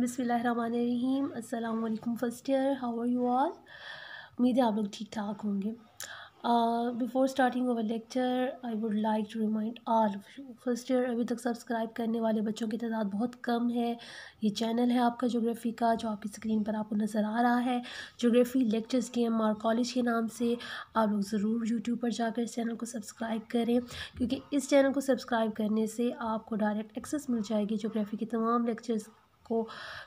बिसमीम अल्लाम first year how are you all उम्मीद है आप लोग ठीक ठाक होंगे before starting over lecture I would like to remind all of you first year अभी तक सब्सक्राइब करने वाले बच्चों की तादाद बहुत कम है ये चैनल है आपका जोग्राफ़ी का जो आपकी स्क्रीन पर आपको नज़र आ रहा है geography lectures D M R college के नाम से आप लोग ज़रूर यूट्यूब पर जाकर इस चैनल को सब्सक्राइब करें क्योंकि इस चैनल को सब्सक्राइब करने से आपको डायरेक्ट एक्सेस मिल जाएगी जोग्राफ़ी के तमाम लेक्चर्स को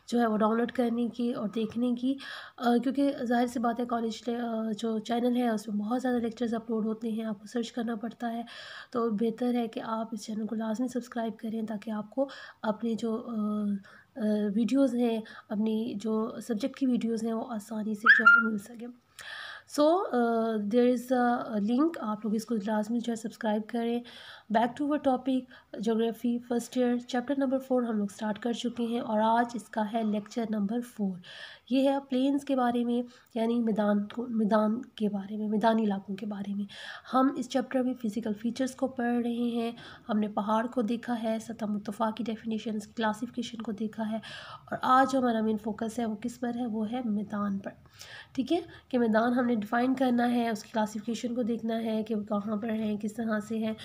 जो है वो डाउनलोड करने की और देखने की क्योंकि जाहिर सी बात है कॉलेज जो चैनल है उसमें बहुत ज़्यादा लेक्चर्स अपलोड होते हैं आपको सर्च करना पड़ता है तो बेहतर है कि आप इस चैनल को लाजमी सब्सक्राइब करें ताकि आपको अपने जो वीडियोस हैं अपनी जो सब्जेक्ट की वीडियोस हैं वो आसानी से जो है मिल सके सो देर इज़ अ लिंक आप लोग इसको लास्ट में जो है सब्सक्राइब करें back to our topic geography first year chapter number four हम लोग स्टार्ट कर चुके हैं और आज इसका है लेक्चर नंबर फोर ये है प्लेन्स के बारे में यानी मैदान को मैदान के बारे में मैदानी इलाकों के बारे में हम इस चैप्टर में फ़िज़िकल फ़ीचर्स को पढ़ रहे हैं हमने पहाड़ को देखा है सतह मुतफ़ा की डेफिनेशन क्लासीफिकेशन को देखा है और आज हमारा मेन फोकस है वो किस पर है वो है मैदान पर ठीक है कि मैदान हमने डिफ़ाइन करना है उसकी क्लासिफिकेशन को देखना है कि वो कहाँ पर हैं किस तरह से हैं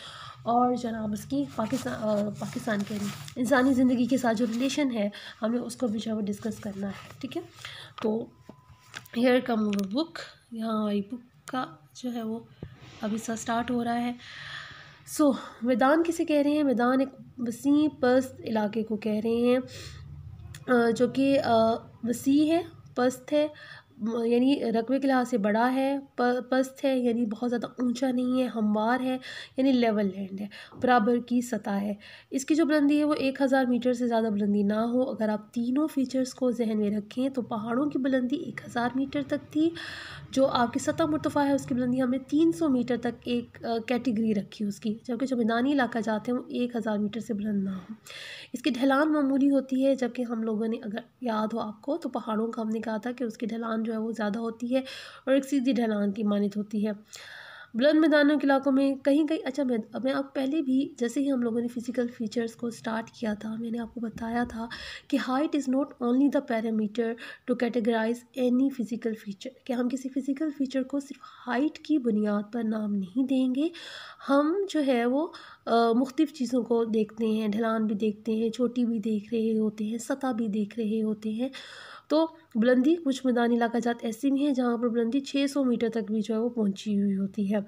और जनाब उसकी पाकिस्तान पाकिस्तान के इंसानी ज़िंदगी के साथ जो रिलेशन है हमें उसको भी जो है डिस्कस करना है ठीक है तो हेयर कम बुक यहाँ हमारी बुक का जो है वो अभी सा स्टार्ट हो रहा है सो so, मैदान किसे कह रहे हैं मैदान एक वसी पस्त इलाके को कह रहे हैं जो कि वसी है पस्त है यानी रकबे के लिहाज से बड़ा है पस्त है यानी बहुत ज़्यादा ऊंचा नहीं है हमवार है यानी लेवल लैंड है बराबर की सतह है इसकी जो बुलंदी है वो एक हज़ार मीटर से ज़्यादा बुलंदी ना हो अगर आप तीनों फीचर्स को जहन में रखें तो पहाड़ों की बुलंदी एक हज़ार मीटर तक थी जो आपकी सतह मुतफ़ा है उसकी बुलंदी हमने तीन सौ मीटर तक एक कैटेगरी रखी उसकी जबकि जो मैदानी इलाका जाते हैं वो एक हज़ार मीटर से बुलंद ना हो इसकी ढलान मामूली होती है जबकि हम लोगों ने अगर याद हो आपको तो पहाड़ों का हमने कहा था कि उसकी ढलान जो है वो ज़्यादा होती है और एक सीधी ढलान की मानित होती है बुलंद मैदानों के इलाकों में कहीं कहीं अच्छा मैं मैं आप पहले भी जैसे ही हम लोगों ने फिज़िकल फीचर्स को स्टार्ट किया था मैंने आपको बताया था कि height is not only the parameter to categorise any physical feature कि हम किसी फिज़िकल फीचर को सिर्फ हाइट की बुनियाद पर नाम नहीं देंगे हम जो है वो मुख्तफ चीज़ों को देखते हैं ढलान भी देखते हैं चोटी भी देख रहे होते हैं सतह भी देख रहे होते हैं तो बुलंदी कुछ मैदानी इलाका जात ऐसे भी हैं जहाँ पर बुलंदी 600 मीटर तक भी जो है वो पहुँची हुई होती है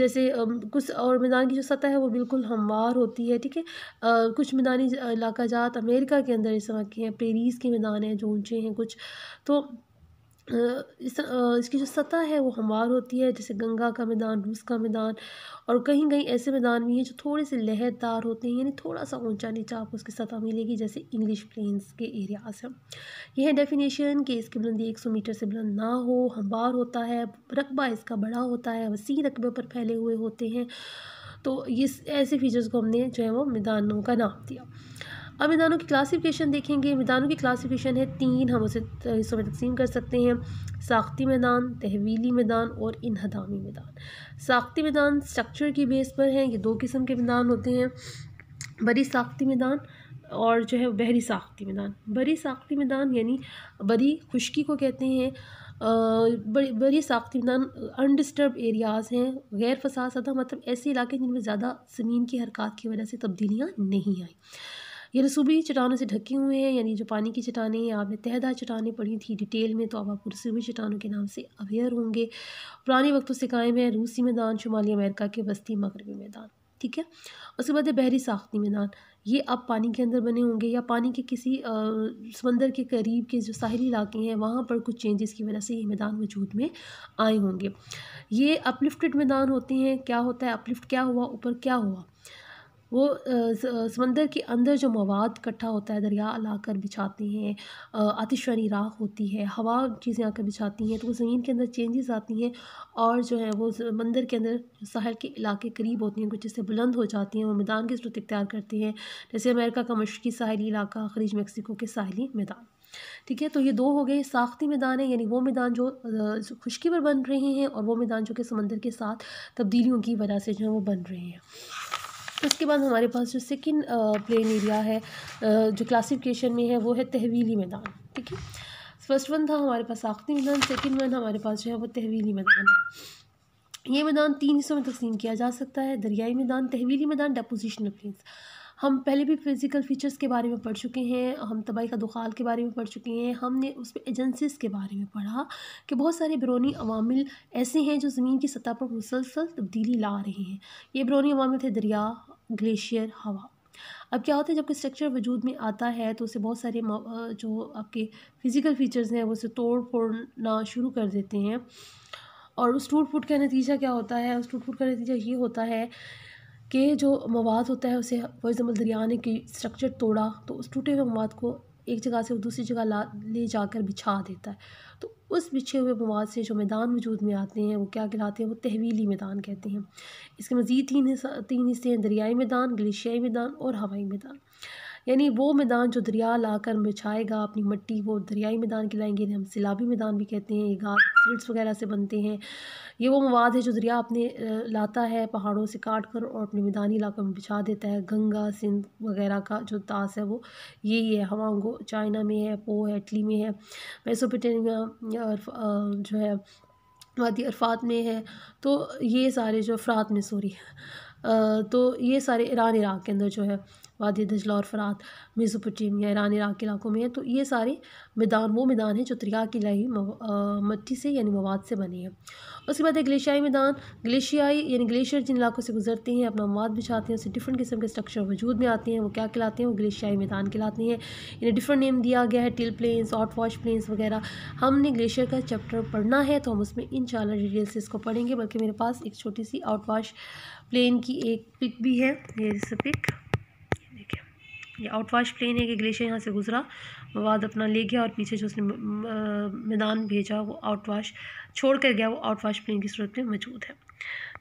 जैसे कुछ और मैदान की जो सतह है वो बिल्कुल हमवार होती है ठीक है कुछ मैदानी इलाका जात अमेरिका के अंदर इस तरह के हैं पेरीस के मैदान हैं जो ऊँचे हैं कुछ तो इस इसकी जो सतह है वो हमवार होती है जैसे गंगा का मैदान रूस का मैदान और कहीं कहीं ऐसे मैदान भी हैं जो थोड़े से लहरदार होते हैं यानी थोड़ा सा ऊंचा नीचा आपको उसकी सतह मिलेगी जैसे इंग्लिश प्लेन्स के एरियाज हैं यह है डेफिनेशन कि इसकी बुलंदी एक सौ मीटर से बुलंद ना हो हमवार होता है रकबा इसका बड़ा होता है वसी रकबे पर फैले हुए होते हैं तो इस ऐसे फीचर्स को हमने जो है वो मैदानों का नाम दिया अब मैदानों की क्लासिफिकेशन देखेंगे मैदानों की क्लासिफिकेशन है तीन हम उसे हिस्सों में तकसीम कर सकते हैं साख्ती मैदान तहवीली मैदान और इनहदामी मैदान साख्ती मैदान स्ट्रक्चर की बेस पर हैं ये दो किस्म के मैदान होते हैं बड़ी साख्ती मैदान और जो है बहरी साख्ती मैदान बड़ी साख्ती मैदान यानी बड़ी खुश्की को कहते हैं बड़ी बड़ी साख्ती मैदान अनडिस्टर्ब एरियाज़ हैं गैर फसाद मतलब ऐसे इलाके जिनमें ज़्यादा ज़मीन की हरकत की वजह से तब्दीलियाँ नहीं आई ये रसूबी चट्टानों से ढके हुए हैं यानी जो पानी की चट्टानें हैं आपने तहदा चट्टानें पढ़ी थी डिटेल में तो अब आप रसूबी चट्टानों के नाम से अवेयर होंगे पुराने वक्तों से कायम है रूसी मैदान शुमाली अमेरिका के वस्ती मगरबी मैदान ठीक है उसके बाद है बहरी साख्ती मैदान ये अब पानी के अंदर बने होंगे या पानी के किसी समंदर के करीब के जो साहली इलाके हैं वहाँ पर कुछ चेंजेस की वजह से ये मैदान वजूद में आए होंगे ये अपलिफ्टेड मैदान होते हैं क्या होता है अपलिफ्ट क्या हुआ ऊपर क्या हुआ वो समंदर के अंदर जो मवाद इकट्ठा होता है दरिया लाकर बिछाते हैं आतिशानी राख होती है हवा चीज़ें आकर बिछाती हैं तो वो ज़मीन के अंदर चेंजेस आती हैं और जो है वो समंदर के अंदर साहल के इलाके करीब होती हैं कुछ जैसे बुलंद हो जाती हैं वो मैदान की सूरत इख्तियार करते हैं जैसे अमेरिका का मशरकी साहली इलाका खरीज मैक्सिको के साहली मैदान ठीक है तो ये दो हो गए साख्ती मैदान है यानी वो मैदान जो खुश्की पर बन रहे हैं और वो मैदान जो कि समंदर के साथ तब्दीलियों की वजह से जो है वो बन रहे हैं उसके बाद हमारे पास जो सेकेंड प्लेन एरिया है जो क्लासिफिकेशन में है वो है तहवीली मैदान ठीक है फर्स्ट वन था हमारे पास आखिरी मैदान सेकेंड वन हमारे पास जो है वो तहवीली मैदान है ये मैदान तीन हिस्सों में तकसीम किया जा सकता है दरियाई मैदान तहवीली मैदान डेपोजिशनल प्लेन्स हम पहले भी फिज़िकल फ़ीचर्स के बारे में पढ़ चुके हैं हम तबाही का दुखाल के बारे में पढ़ चुके हैं हमने उस पर एजेंसीज़ के बारे में पढ़ा कि बहुत सारे बरौनी अवामिल ऐसे हैं जो ज़मीन की सतह पर मुसलसल तब्दीली ला रहे हैं ये बरौनी अवामिल थे दरिया ग्लेशियर हवा अब क्या होता है जब कोई स्ट्रक्चर वजूद में आता है तो उसे बहुत सारे जो आपके फ़िज़िकल फीचर्स हैं वो उसे तोड़ फोड़ना शुरू कर देते हैं और उस टूट फूट का नतीजा क्या होता है उस टूट फूट का नतीजा ये होता है कि जो मवाद होता है उसे फॉर एग्ज़ाम्पल दरियाने की स्ट्रक्चर तोड़ा तो उस टूटे हुए मवाद को एक जगह से दूसरी जगह ला ले जाकर बिछा देता है तो उस बिछे हुए मवाद से जो मैदान वजूद में आते हैं वो क्या कहलाते हैं वो तहवीली मैदान कहते हैं इसके मज़ीद तीन हिस्सा तीन हिस्से हैं दरियाई मैदान ग्लेशियाई मैदान और हवाई मैदान यानी वो मैदान जो दरिया लाकर बिछाएगा अपनी मिट्टी वो दरियाई मैदान के लाएंगे हम सिलाबी मैदान भी कहते हैं ये घास वगैरह से बनते हैं ये वो मवाद है जो दरिया अपने लाता है पहाड़ों से काट कर और अपने मैदानी इलाकों में बिछा देता है गंगा सिंध वगैरह का जो तास है वो यही है को चाइना में है पो है इटली में है मेसोपिटेनिया जो है वादी अरफात में है तो ये सारे जो अफरात में सॉरी तो ये सारे ईरान इराक के अंदर जो है वादी दजला और फरात या ईरान इराक के इलाकों में है तो ये सारे मैदान वो मैदान हैं जो त्रिया की लही मट्टी से यानी मवाद से बने हैं उसके बाद है ग्लेशियाई मैदान ग्लेशियाई यानी ग्लेशियर जिन इलाकों से गुजरते हैं अपना मवाद बिछाते हैं उससे डिफरेंट किस्म के स्ट्रक्चर वजूद में आते हैं वो क्या कहलाते हैं वो ग्लेशियाई मैदान कहलाते हैं यानी डिफरेंट नेम दिया गया है till plains outwash plains वगैरह हमने ग्लेशियर का चैप्टर पढ़ना है तो हम उसमें इन डिटेल से इसको पढ़ेंगे बल्कि मेरे पास एक छोटी सी आउट वॉश प्लेन की एक पिक भी है ये जैसे पिक ये आउटवाश प्लेन है कि ग्लेशियर यहाँ से गुजरा मवाद अपना ले गया और पीछे जो उसने मैदान भेजा वो आउटवाश छोड़ कर गया वो आउटवाश प्लेन की सूरत में मौजूद है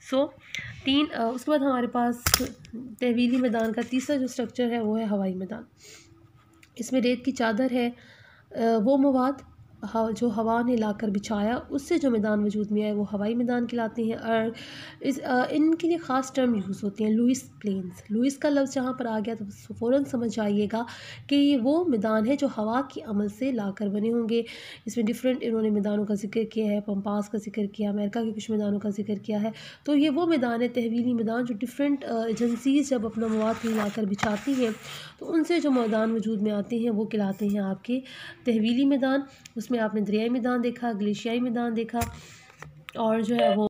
सो so, तीन उसके बाद हमारे पास तहवीली मैदान का तीसरा जो स्ट्रक्चर है वो है हवाई मैदान इसमें रेत की चादर है वो मवाद जो हवा ने लाकर बिछाया उससे जो मैदान वजूद में आए वो हवाई मैदान कहलाते हैं और इस इनके लिए ख़ास टर्म यूज़ होते हैं लुइस प्लेन्स लुइस का लफ्ज़ जहाँ पर आ गया तो फ़ौर समझ आइएगा कि ये वो मैदान है जो हवा के अमल से लाकर बने होंगे इसमें डिफरेंट इन्होंने मैदानों का जिक्र किया है पम्पास का जिक्र किया अमेरिका के कुछ मैदानों का जिक्र किया है तो ये वो मैदान है तहवीली मैदान जो डिफरेंट एजेंसीज़ जब अपना मवाद ला बिछाती हैं तो उनसे जो मैदान वजूद में आते हैं वो कहलाते हैं आपके तहवीली मैदान उस इसमें आपने दरियाई मैदान देखा ग्लेशियाई मैदान देखा और जो है वो